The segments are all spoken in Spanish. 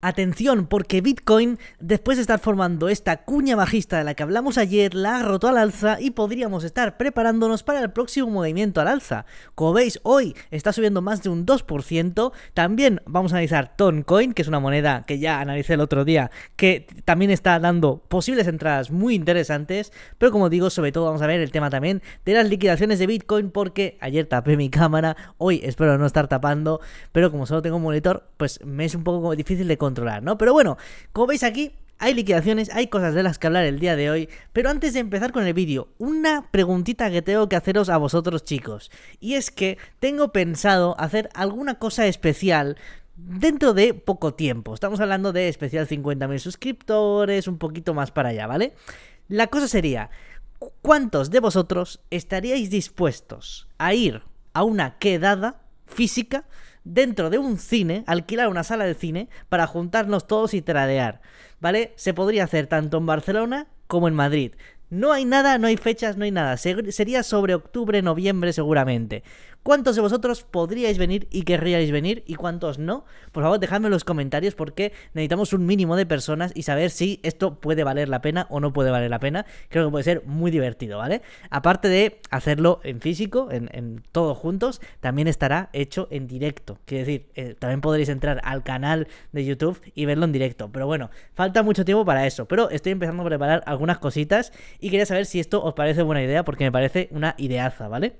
Atención, porque Bitcoin, después de estar formando esta cuña bajista de la que hablamos ayer, la ha roto al alza y podríamos estar preparándonos para el próximo movimiento al alza. Como veis, hoy está subiendo más de un 2%. También vamos a analizar Toncoin, que es una moneda que ya analicé el otro día, que también está dando posibles entradas muy interesantes. Pero como digo, sobre todo vamos a ver el tema también de las liquidaciones de Bitcoin, porque ayer tapé mi cámara, hoy espero no estar tapando, pero como solo tengo un monitor, pues me es un poco difícil de ¿no? Pero bueno, como veis aquí, hay liquidaciones, hay cosas de las que hablar el día de hoy, pero antes de empezar con el vídeo, una preguntita que tengo que haceros a vosotros chicos, y es que tengo pensado hacer alguna cosa especial dentro de poco tiempo, estamos hablando de especial 50.000 suscriptores, un poquito más para allá, ¿vale? La cosa sería, ¿cuántos de vosotros estaríais dispuestos a ir a una quedada física dentro de un cine, alquilar una sala de cine para juntarnos todos y tradear, ¿vale? Se podría hacer tanto en Barcelona como en Madrid. No hay nada, no hay fechas, no hay nada. sería sobre octubre, noviembre seguramente. ¿Cuántos de vosotros podríais venir y querríais venir y cuántos no? Por favor, dejadme en los comentarios porque necesitamos un mínimo de personas y saber si esto puede valer la pena o no puede valer la pena. Creo que puede ser muy divertido, ¿vale? Aparte de hacerlo en físico, en, todos juntos, también estará hecho en directo. Quiere decir, eh, también podréis entrar al canal de YouTube y verlo en directo. Pero bueno, falta mucho tiempo para eso. Pero estoy empezando a preparar algunas cositas y quería saber si esto os parece buena idea porque me parece una ideaza, ¿vale?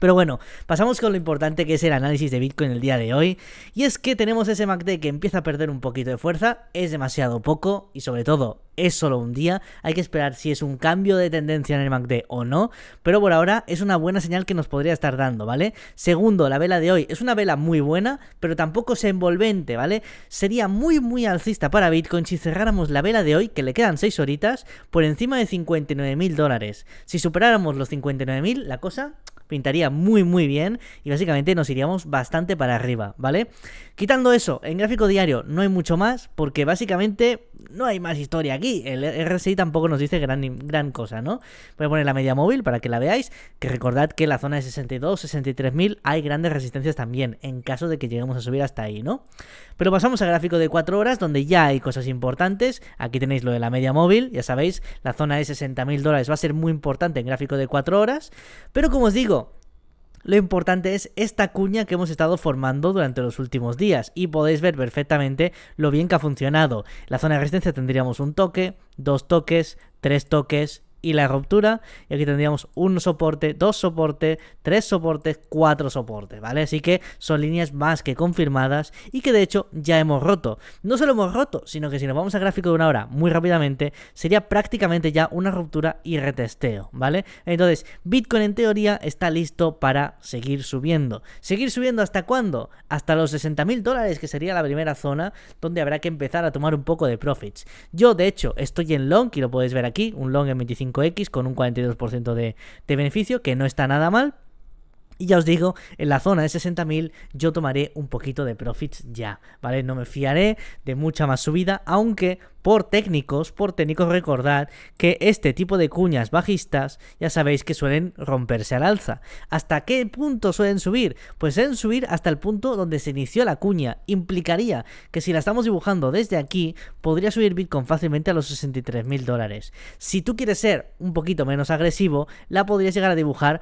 Pero bueno, pasamos con lo importante que es el análisis de Bitcoin el día de hoy. Y es que tenemos ese MACD que empieza a perder un poquito de fuerza, es demasiado poco y sobre todo es solo un día. Hay que esperar si es un cambio de tendencia en el MACD o no. Pero por ahora es una buena señal que nos podría estar dando, ¿vale? Segundo, la vela de hoy es una vela muy buena, pero tampoco es envolvente, ¿vale? Sería muy, muy alcista para Bitcoin si cerráramos la vela de hoy, que le quedan 6 horitas, por encima de 59.000 dólares. Si superáramos los 59.000, la cosa pintaría muy muy bien y básicamente nos iríamos bastante para arriba, ¿vale? Quitando eso, en gráfico diario no hay mucho más porque básicamente no hay más historia aquí. El RSI tampoco nos dice gran, gran cosa, ¿no? Voy a poner la media móvil para que la veáis. Que recordad que la zona de 62, 63.000 hay grandes resistencias también, en caso de que lleguemos a subir hasta ahí, ¿no? Pero pasamos al gráfico de 4 horas, donde ya hay cosas importantes. Aquí tenéis lo de la media móvil, ya sabéis, la zona de 60.000 dólares va a ser muy importante en gráfico de 4 horas. Pero como os digo, lo importante es esta cuña que hemos estado formando durante los últimos días y podéis ver perfectamente lo bien que ha funcionado. La zona de resistencia tendríamos un toque, dos toques, tres toques, y la ruptura. Y aquí tendríamos un soporte, dos soportes, tres soportes, cuatro soportes, ¿vale? Así que son líneas más que confirmadas y que de hecho ya hemos roto. No solo hemos roto, sino que si nos vamos a gráfico de una hora muy rápidamente, sería prácticamente ya una ruptura y retesteo, ¿vale? Entonces, Bitcoin en teoría está listo para seguir subiendo. ¿Seguir subiendo hasta cuándo? Hasta los 60 mil dólares, que sería la primera zona donde habrá que empezar a tomar un poco de profits. Yo, de hecho, estoy en long y lo podéis ver aquí, un long en 25 x con un 42% de, de beneficio, que no está nada mal, y ya os digo, en la zona de 60.000 yo tomaré un poquito de profits ya, ¿vale? No me fiaré de mucha más subida, aunque por técnicos, por técnicos recordad que este tipo de cuñas bajistas ya sabéis que suelen romperse al alza. ¿Hasta qué punto suelen subir? Pues suelen subir hasta el punto donde se inició la cuña. Implicaría que si la estamos dibujando desde aquí, podría subir Bitcoin fácilmente a los 63.000 dólares. Si tú quieres ser un poquito menos agresivo, la podrías llegar a dibujar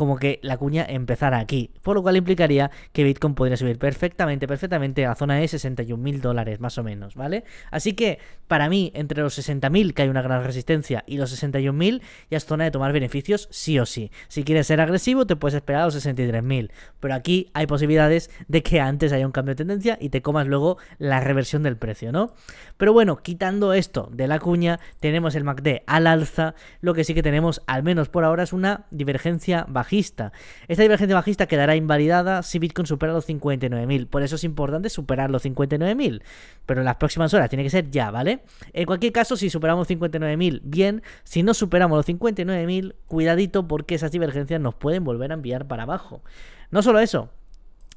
como que la cuña empezara aquí, por lo cual implicaría que Bitcoin podría subir perfectamente, perfectamente a la zona de 61.000 dólares más o menos, ¿vale? Así que para mí, entre los 60.000 que hay una gran resistencia, y los 61.000 ya es zona de tomar beneficios sí o sí. Si quieres ser agresivo, te puedes esperar a los 63.000, pero aquí hay posibilidades de que antes haya un cambio de tendencia y te comas luego la reversión del precio, ¿no? Pero bueno, quitando esto de la cuña, tenemos el MACD al alza, lo que sí que tenemos, al menos por ahora, es una divergencia baja esta divergencia bajista quedará invalidada si Bitcoin supera los 59.000. Por eso es importante superar los 59.000. Pero en las próximas horas tiene que ser ya, ¿vale? En cualquier caso, si superamos 59.000, bien. Si no superamos los 59.000, cuidadito porque esas divergencias nos pueden volver a enviar para abajo. No solo eso,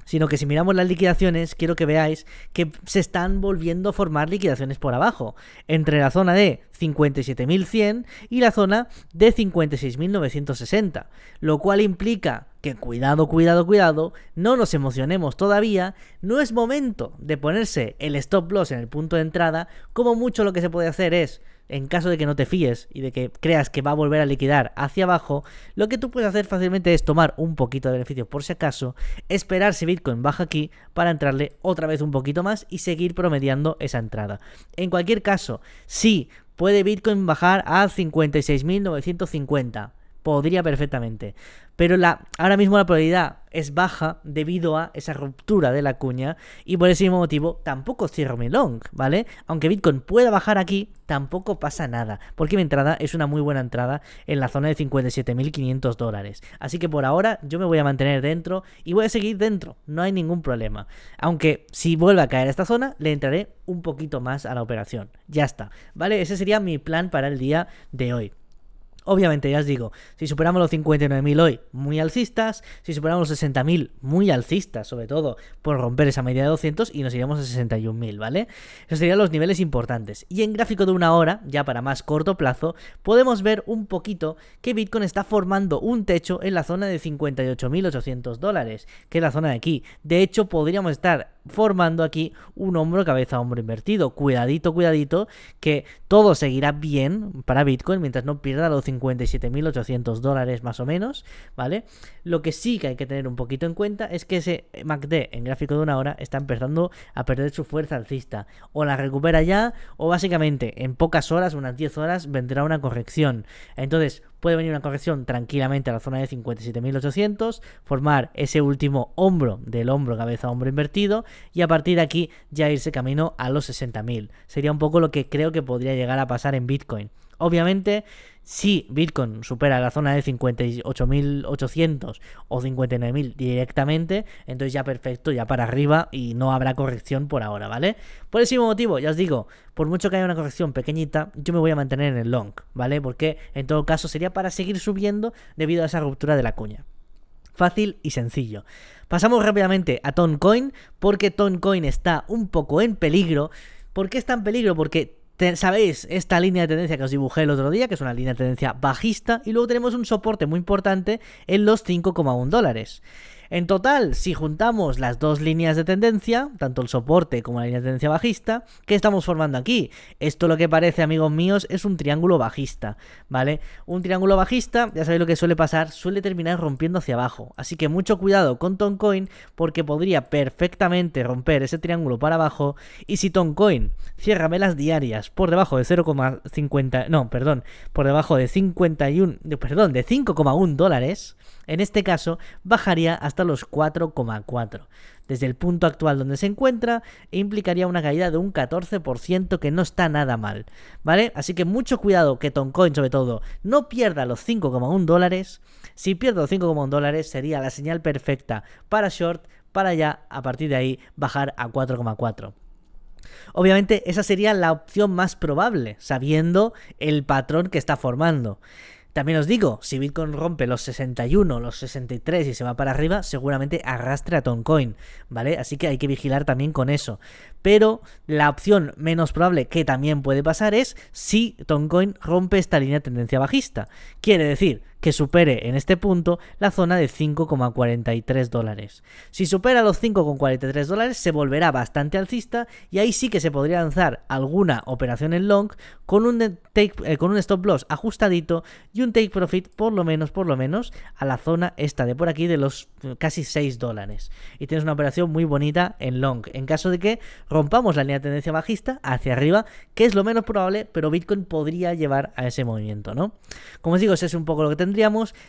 sino que si miramos las liquidaciones, quiero que veáis que se están volviendo a formar liquidaciones por abajo, entre la zona de 57.100 y la zona de 56.960, lo cual implica que cuidado, cuidado, cuidado, no nos emocionemos todavía, no es momento de ponerse el stop loss en el punto de entrada, como mucho lo que se puede hacer es, en caso de que no te fíes y de que creas que va a volver a liquidar hacia abajo, lo que tú puedes hacer fácilmente es tomar un poquito de beneficio por si acaso, esperar si Bitcoin baja aquí para entrarle otra vez un poquito más y seguir promediando esa entrada. En cualquier caso, sí, puede Bitcoin bajar a 56.950 Podría perfectamente. Pero la, ahora mismo la probabilidad es baja debido a esa ruptura de la cuña. Y por ese mismo motivo tampoco cierro mi long, ¿vale? Aunque Bitcoin pueda bajar aquí, tampoco pasa nada. Porque mi entrada es una muy buena entrada en la zona de 57.500 dólares. Así que por ahora yo me voy a mantener dentro y voy a seguir dentro. No hay ningún problema. Aunque si vuelve a caer a esta zona, le entraré un poquito más a la operación. Ya está. ¿Vale? Ese sería mi plan para el día de hoy. Obviamente, ya os digo, si superamos los 59.000 hoy, muy alcistas, si superamos los 60.000, muy alcistas, sobre todo por romper esa media de 200 y nos iríamos a 61.000, ¿vale? Esos serían los niveles importantes. Y en gráfico de una hora, ya para más corto plazo, podemos ver un poquito que Bitcoin está formando un techo en la zona de 58.800 dólares, que es la zona de aquí. De hecho, podríamos estar formando aquí un hombro cabeza hombro invertido. Cuidadito, cuidadito, que todo seguirá bien para Bitcoin mientras no pierda los 57.800 dólares más o menos, ¿vale? Lo que sí que hay que tener un poquito en cuenta es que ese MACD en gráfico de una hora está empezando a perder su fuerza alcista. O la recupera ya, o básicamente en pocas horas, unas 10 horas, vendrá una corrección. Entonces, puede venir una corrección tranquilamente a la zona de 57.800, formar ese último hombro del hombro, cabeza, hombro invertido y a partir de aquí ya irse camino a los 60.000. Sería un poco lo que creo que podría llegar a pasar en Bitcoin. Obviamente, si Bitcoin supera la zona de 58.800 o 59.000 directamente, entonces ya perfecto, ya para arriba y no habrá corrección por ahora, ¿vale? Por el mismo motivo, ya os digo, por mucho que haya una corrección pequeñita, yo me voy a mantener en el long, ¿vale? Porque en todo caso sería para seguir subiendo debido a esa ruptura de la cuña fácil y sencillo. Pasamos rápidamente a Toncoin porque Toncoin está un poco en peligro. ¿Por qué está en peligro? Porque sabéis esta línea de tendencia que os dibujé el otro día, que es una línea de tendencia bajista, y luego tenemos un soporte muy importante en los 5,1 dólares. En total, si juntamos las dos líneas de tendencia, tanto el soporte como la línea de tendencia bajista, ¿qué estamos formando aquí? Esto lo que parece, amigos míos, es un triángulo bajista, ¿vale? Un triángulo bajista, ya sabéis lo que suele pasar, suele terminar rompiendo hacia abajo. Así que mucho cuidado con Toncoin porque podría perfectamente romper ese triángulo para abajo. Y si Toncoin cierra velas diarias por debajo de 0,50, no, perdón, por debajo de 51, perdón, de 5,1 dólares, en este caso, bajaría hasta los 4,4. Desde el punto actual donde se encuentra, implicaría una caída de un 14%, que no está nada mal. ¿Vale? Así que mucho cuidado que Toncoin, sobre todo, no pierda los 5,1 dólares. Si pierde los 5,1 dólares, sería la señal perfecta para short, para ya, a partir de ahí, bajar a 4,4. Obviamente esa sería la opción más probable, sabiendo el patrón que está formando. También os digo, si Bitcoin rompe los 61, los 63 y se va para arriba, seguramente arrastre a Toncoin, ¿vale? Así que hay que vigilar también con eso. Pero la opción menos probable que también puede pasar es si Toncoin rompe esta línea de tendencia bajista. Quiere decir que supere en este punto la zona de 5,43 dólares. Si supera los 5,43 dólares se volverá bastante alcista y ahí sí que se podría lanzar alguna operación en long eh, con un, stop loss ajustadito y un take profit por lo menos, por lo menos a la zona esta de por aquí de los eh, casi 6 dólares. Y tienes una operación muy bonita en long. En caso de que rompamos la línea de tendencia bajista hacia arriba, que es lo menos probable, pero Bitcoin podría llevar a ese movimiento, ¿no? Como os digo, ese es un poco lo que tendría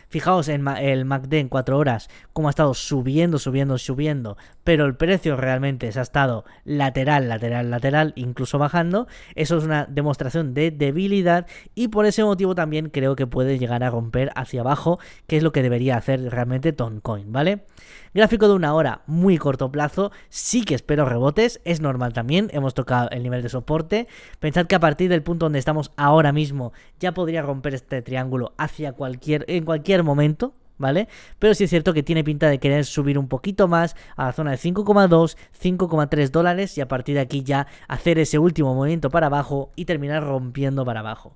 fijaos en el MACD en 4 horas, como ha estado subiendo, subiendo, subiendo, pero el precio realmente se ha estado lateral, lateral, lateral, incluso bajando. Eso es una demostración de debilidad y por ese motivo también creo que puede llegar a romper hacia abajo, que es lo que debería hacer realmente Toncoin, ¿vale? Gráfico de una hora, muy corto plazo, sí que espero rebotes, es normal también, hemos tocado el nivel de soporte. Pensad que a partir del punto donde estamos ahora mismo ya podría romper este triángulo hacia cualquier en cualquier momento. ¿Vale? Pero sí es cierto que tiene pinta de querer subir un poquito más a la zona de 5,2, 5,3 dólares y a partir de aquí ya hacer ese último movimiento para abajo y terminar rompiendo para abajo.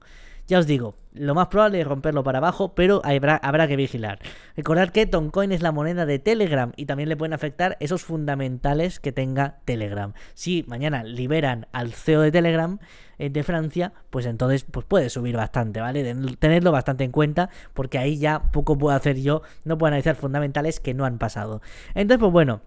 Ya os digo, lo más probable es romperlo para abajo, pero habrá, que vigilar. Recordad que Toncoin es la moneda de Telegram y también le pueden afectar esos fundamentales que tenga Telegram. Si mañana liberan al CEO de Telegram eh, de Francia, pues entonces pues puede subir bastante, ¿vale? tenerlo bastante en cuenta porque ahí ya poco puedo hacer yo, no puedo analizar fundamentales que no han pasado. Entonces, pues bueno.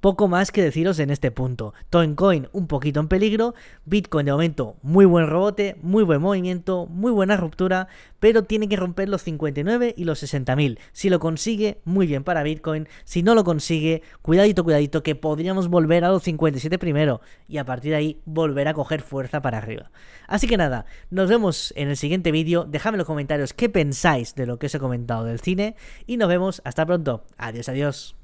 Poco más que deciros en este punto. Toncoin un poquito en peligro, Bitcoin de momento muy buen rebote, muy buen movimiento, muy buena ruptura, pero tiene que romper los 59 y los 60.000. Si lo consigue, muy bien para Bitcoin. Si no lo consigue, cuidadito, cuidadito, que podríamos volver a los 57 primero y a partir de ahí volver a coger fuerza para arriba. Así que nada, nos vemos en el siguiente vídeo. Dejadme en los comentarios qué pensáis de lo que os he comentado del cine y nos vemos hasta pronto. Adiós, adiós.